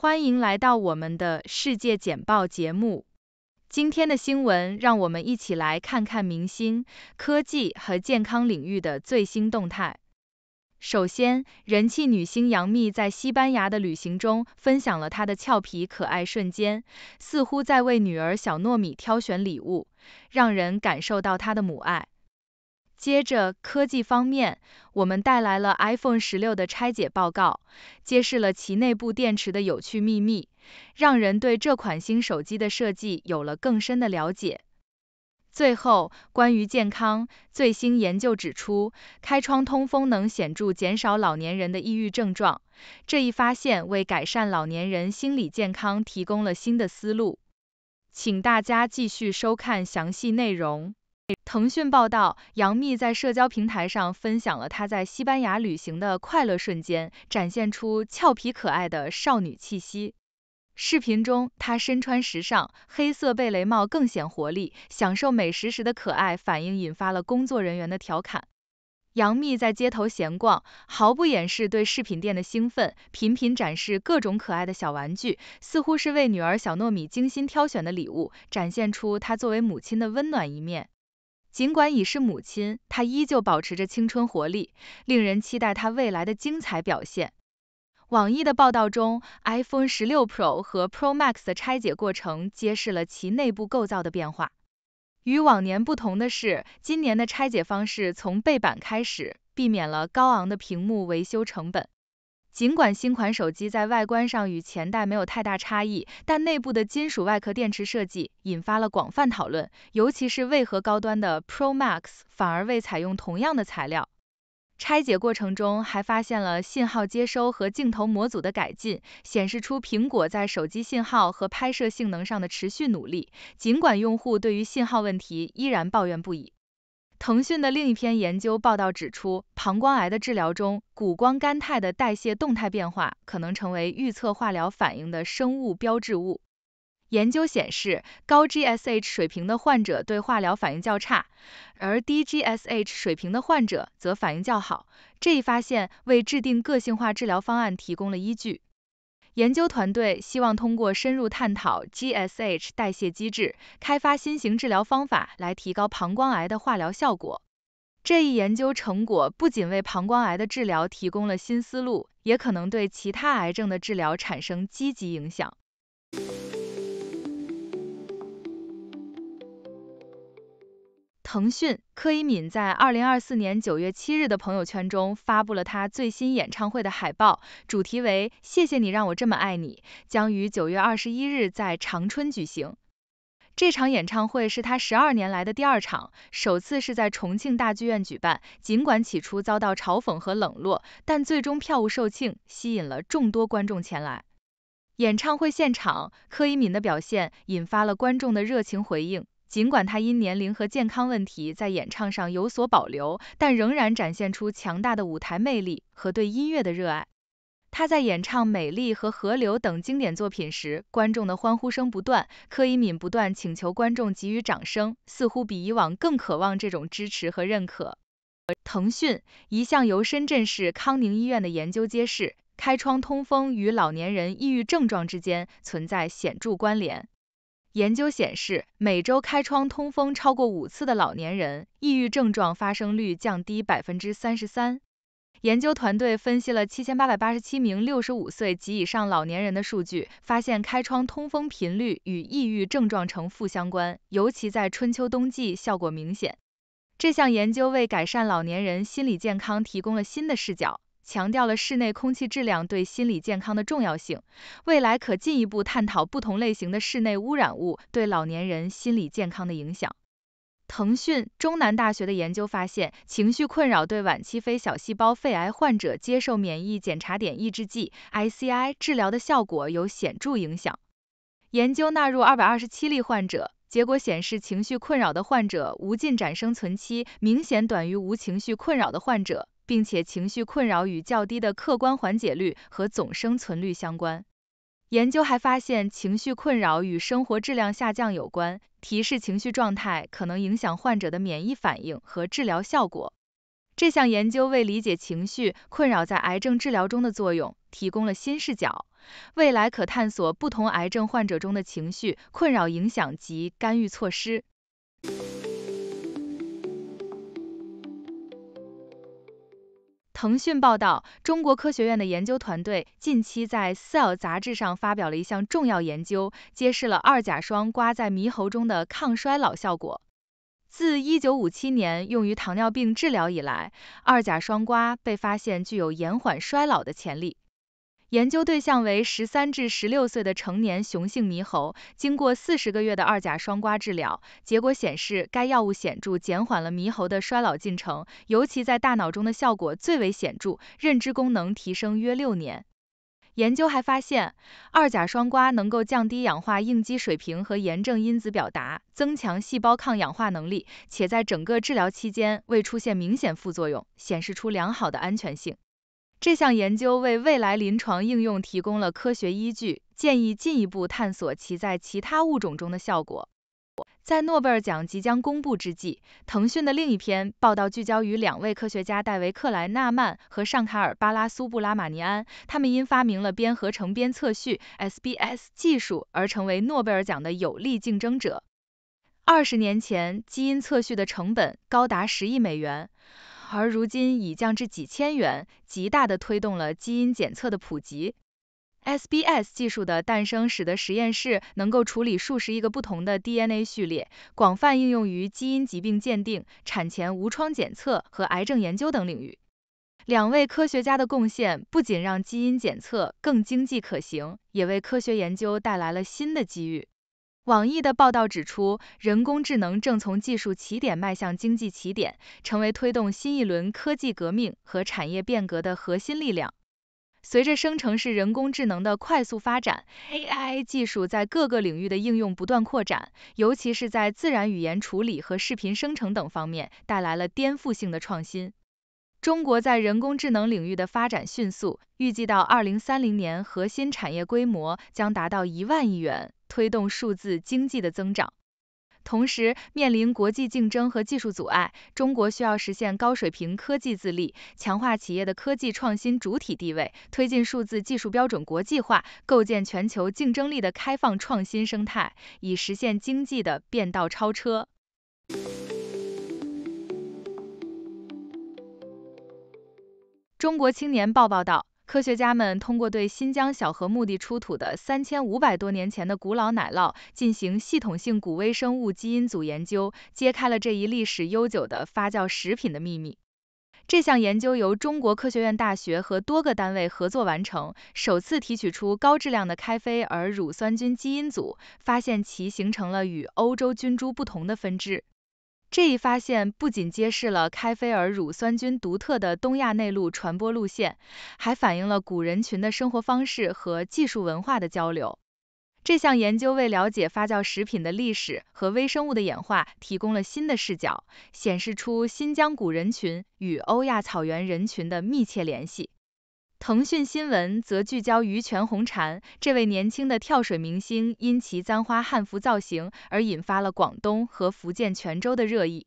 欢迎来到我们的世界简报节目。今天的新闻，让我们一起来看看明星、科技和健康领域的最新动态。首先，人气女星杨幂在西班牙的旅行中分享了她的俏皮可爱瞬间，似乎在为女儿小糯米挑选礼物，让人感受到她的母爱。接着，科技方面，我们带来了 iPhone 十六的拆解报告，揭示了其内部电池的有趣秘密，让人对这款新手机的设计有了更深的了解。最后，关于健康，最新研究指出，开窗通风能显著减少老年人的抑郁症状，这一发现为改善老年人心理健康提供了新的思路。请大家继续收看详细内容。腾讯报道，杨幂在社交平台上分享了她在西班牙旅行的快乐瞬间，展现出俏皮可爱的少女气息。视频中，她身穿时尚，黑色贝雷帽更显活力，享受美食时的可爱反应引发了工作人员的调侃。杨幂在街头闲逛，毫不掩饰对饰品店的兴奋，频频展示各种可爱的小玩具，似乎是为女儿小糯米精心挑选的礼物，展现出她作为母亲的温暖一面。尽管已是母亲，她依旧保持着青春活力，令人期待她未来的精彩表现。网易的报道中，iPhone 16 Pro 和 Pro Max 的拆解过程揭示了其内部构造的变化。与往年不同的是，今年的拆解方式从背板开始，避免了高昂的屏幕维修成本。尽管新款手机在外观上与前代没有太大差异，但内部的金属外壳电池设计引发了广泛讨论，尤其是为何高端的 Pro Max 反而未采用同样的材料。拆解过程中还发现了信号接收和镜头模组的改进，显示出苹果在手机信号和拍摄性能上的持续努力。尽管用户对于信号问题依然抱怨不已。腾讯的另一篇研究报道指出，膀胱癌的治疗中，谷胱甘肽的代谢动态变化可能成为预测化疗反应的生物标志物。研究显示，高 GSH 水平的患者对化疗反应较差，而低 GSH 水平的患者则反应较好。这一发现为制定个性化治疗方案提供了依据。研究团队希望通过深入探讨 GSH 代谢机制，开发新型治疗方法，来提高膀胱癌的化疗效果。这一研究成果不仅为膀胱癌的治疗提供了新思路，也可能对其他癌症的治疗产生积极影响。腾讯柯以敏在二零二四年九月七日的朋友圈中发布了他最新演唱会的海报，主题为“谢谢你让我这么爱你”，将于九月二十一日在长春举行。这场演唱会是他十二年来的第二场，首次是在重庆大剧院举办。尽管起初遭到嘲讽和冷落，但最终票务售罄，吸引了众多观众前来。演唱会现场，柯以敏的表现引发了观众的热情回应。尽管他因年龄和健康问题在演唱上有所保留，但仍然展现出强大的舞台魅力和对音乐的热爱。他在演唱《美丽》和《河流》等经典作品时，观众的欢呼声不断，柯以敏不断请求观众给予掌声，似乎比以往更渴望这种支持和认可。腾讯，一项由深圳市康宁医院的研究揭示，开窗通风与老年人抑郁症状之间存在显著关联。研究显示，每周开窗通风超过五次的老年人，抑郁症状发生率降低百分之三十三。研究团队分析了七千八百八十七名六十五岁及以上老年人的数据，发现开窗通风频率与抑郁症状呈负相关，尤其在春秋冬季效果明显。这项研究为改善老年人心理健康提供了新的视角。强调了室内空气质量对心理健康的重要性。未来可进一步探讨不同类型的室内污染物对老年人心理健康的影响。腾讯、中南大学的研究发现，情绪困扰对晚期非小细胞肺癌患者接受免疫检查点抑制剂 （ICI） 治疗的效果有显著影响。研究纳入227例患者，结果显示情绪困扰的患者无进展生存期明显短于无情绪困扰的患者。并且情绪困扰与较低的客观缓解率和总生存率相关。研究还发现，情绪困扰与生活质量下降有关，提示情绪状态可能影响患者的免疫反应和治疗效果。这项研究为理解情绪困扰在癌症治疗中的作用提供了新视角，未来可探索不同癌症患者中的情绪困扰影响及干预措施。腾讯报道，中国科学院的研究团队近期在《Cell》杂志上发表了一项重要研究，揭示了二甲双胍在猕猴中的抗衰老效果。自1957年用于糖尿病治疗以来，二甲双胍被发现具有延缓衰老的潜力。研究对象为十三至十六岁的成年雄性猕猴，经过四十个月的二甲双胍治疗，结果显示该药物显著减缓了猕猴的衰老进程，尤其在大脑中的效果最为显著，认知功能提升约六年。研究还发现，二甲双胍能够降低氧化应激水平和炎症因子表达，增强细胞抗氧化能力，且在整个治疗期间未出现明显副作用，显示出良好的安全性。这项研究为未来临床应用提供了科学依据，建议进一步探索其在其他物种中的效果。在诺贝尔奖即将公布之际，腾讯的另一篇报道聚焦于两位科学家戴维·克莱纳曼和尚卡尔·巴拉苏布拉马尼安，他们因发明了边合成边测序 （SBS） 技术而成为诺贝尔奖的有力竞争者。二十年前，基因测序的成本高达十亿美元。而如今已降至几千元，极大地推动了基因检测的普及。SBS 技术的诞生，使得实验室能够处理数十亿个不同的 DNA 序列，广泛应用于基因疾病鉴定、产前无创检测和癌症研究等领域。两位科学家的贡献，不仅让基因检测更经济可行，也为科学研究带来了新的机遇。网易的报道指出，人工智能正从技术起点迈向经济起点，成为推动新一轮科技革命和产业变革的核心力量。随着生成式人工智能的快速发展，AI 技术在各个领域的应用不断扩展，尤其是在自然语言处理和视频生成等方面，带来了颠覆性的创新。中国在人工智能领域的发展迅速，预计到2030年，核心产业规模将达到一万亿元。推动数字经济的增长，同时面临国际竞争和技术阻碍，中国需要实现高水平科技自立，强化企业的科技创新主体地位，推进数字技术标准国际化，构建全球竞争力的开放创新生态，以实现经济的变道超车。中国青年报报道。科学家们通过对新疆小河墓地出土的三千五百多年前的古老奶酪进行系统性古微生物基因组研究，揭开了这一历史悠久的发酵食品的秘密。这项研究由中国科学院大学和多个单位合作完成，首次提取出高质量的开菲尔乳酸菌基因组，发现其形成了与欧洲菌株不同的分支。这一发现不仅揭示了开菲尔乳酸菌独特的东亚内陆传播路线，还反映了古人群的生活方式和技术文化的交流。这项研究为了解发酵食品的历史和微生物的演化提供了新的视角，显示出新疆古人群与欧亚草原人群的密切联系。腾讯新闻则聚焦于全红婵，这位年轻的跳水明星因其簪花汉服造型而引发了广东和福建泉州的热议。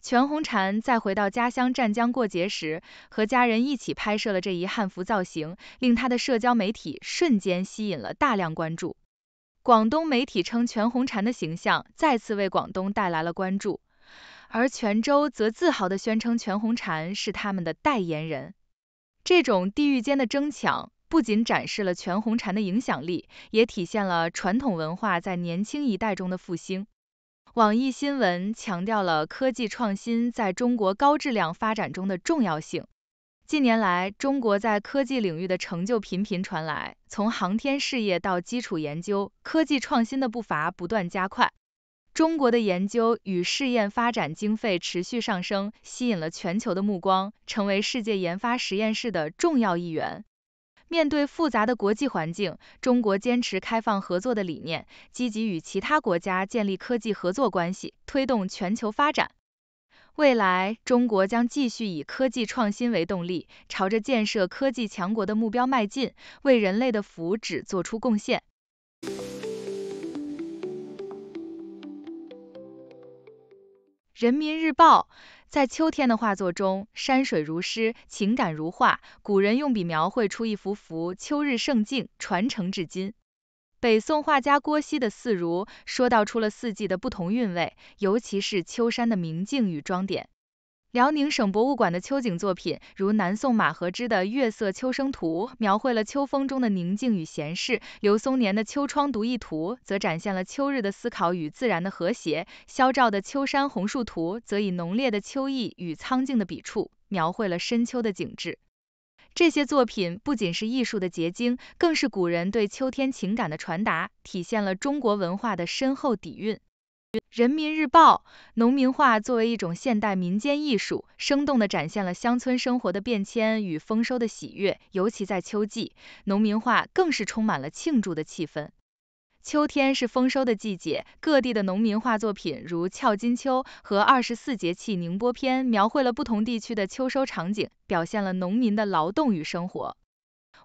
全红婵在回到家乡湛江过节时，和家人一起拍摄了这一汉服造型，令她的社交媒体瞬间吸引了大量关注。广东媒体称全红婵的形象再次为广东带来了关注，而泉州则自豪地宣称全红婵是他们的代言人。这种地域间的争抢不仅展示了全红婵的影响力，也体现了传统文化在年轻一代中的复兴。网易新闻强调了科技创新在中国高质量发展中的重要性。近年来，中国在科技领域的成就频频传来，从航天事业到基础研究，科技创新的步伐不断加快。中国的研究与试验发展经费持续上升，吸引了全球的目光，成为世界研发实验室的重要一员。面对复杂的国际环境，中国坚持开放合作的理念，积极与其他国家建立科技合作关系，推动全球发展。未来，中国将继续以科技创新为动力，朝着建设科技强国的目标迈进，为人类的福祉做出贡献。《人民日报》在秋天的画作中，山水如诗，情感如画。古人用笔描绘出一幅幅秋日胜境，传承至今。北宋画家郭熙的《四如》说道出了四季的不同韵味，尤其是秋山的明净与装点。辽宁省博物馆的秋景作品，如南宋马和之的《月色秋声图》，描绘了秋风中的宁静与闲适；刘松年的《秋窗读意图》则展现了秋日的思考与自然的和谐；萧照的《秋山红树图》则以浓烈的秋意与苍劲的笔触，描绘了深秋的景致。这些作品不仅是艺术的结晶，更是古人对秋天情感的传达，体现了中国文化的深厚底蕴。《人民日报》农民画作为一种现代民间艺术，生动地展现了乡村生活的变迁与丰收的喜悦。尤其在秋季，农民画更是充满了庆祝的气氛。秋天是丰收的季节，各地的农民画作品如《俏金秋》和《二十四节气宁波篇》，描绘了不同地区的秋收场景，表现了农民的劳动与生活。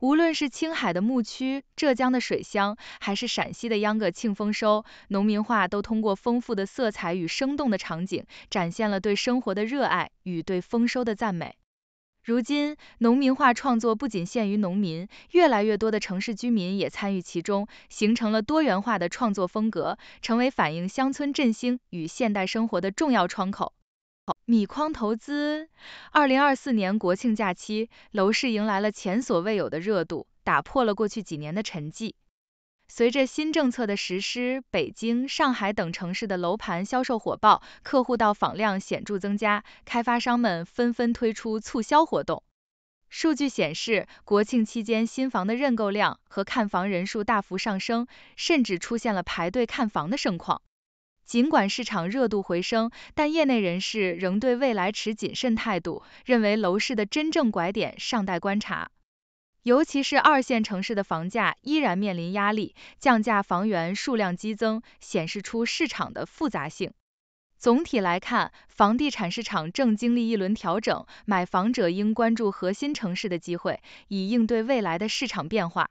无论是青海的牧区、浙江的水乡，还是陕西的秧歌庆丰收，农民画都通过丰富的色彩与生动的场景，展现了对生活的热爱与对丰收的赞美。如今，农民画创作不仅限于农民，越来越多的城市居民也参与其中，形成了多元化的创作风格，成为反映乡村振兴与现代生活的重要窗口。米筐投资，二零二四年国庆假期，楼市迎来了前所未有的热度，打破了过去几年的沉寂。随着新政策的实施，北京、上海等城市的楼盘销售火爆，客户到访量显著增加，开发商们纷纷推出促销活动。数据显示，国庆期间新房的认购量和看房人数大幅上升，甚至出现了排队看房的盛况。尽管市场热度回升，但业内人士仍对未来持谨慎态度，认为楼市的真正拐点尚待观察。尤其是二线城市的房价依然面临压力，降价房源数量激增，显示出市场的复杂性。总体来看，房地产市场正经历一轮调整，买房者应关注核心城市的机会，以应对未来的市场变化。